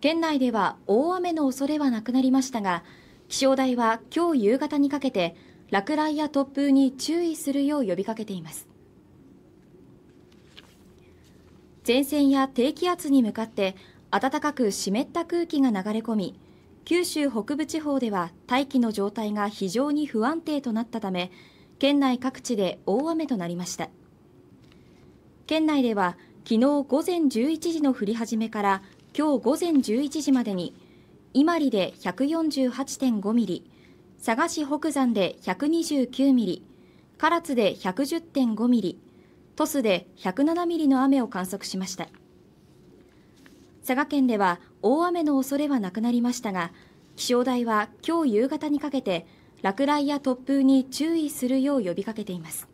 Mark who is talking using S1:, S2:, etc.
S1: 県内では大雨の恐れはなくなりましたが気象台は今日夕方にかけて落雷や突風に注意するよう呼びかけています前線や低気圧に向かって暖かく湿った空気が流れ込み九州北部地方では大気の状態が非常に不安定となったため県内各地で大雨となりました県内では昨日午前11時の降り始めから今日午前11時までに伊万里で148.5ミリ佐賀市北山で129ミリ唐津で110.5ミリ鳥栖で107ミリの雨を観測しました佐賀県では大雨の恐れはなくなりましたが気象台は今日夕方にかけて落雷や突風に注意するよう呼びかけています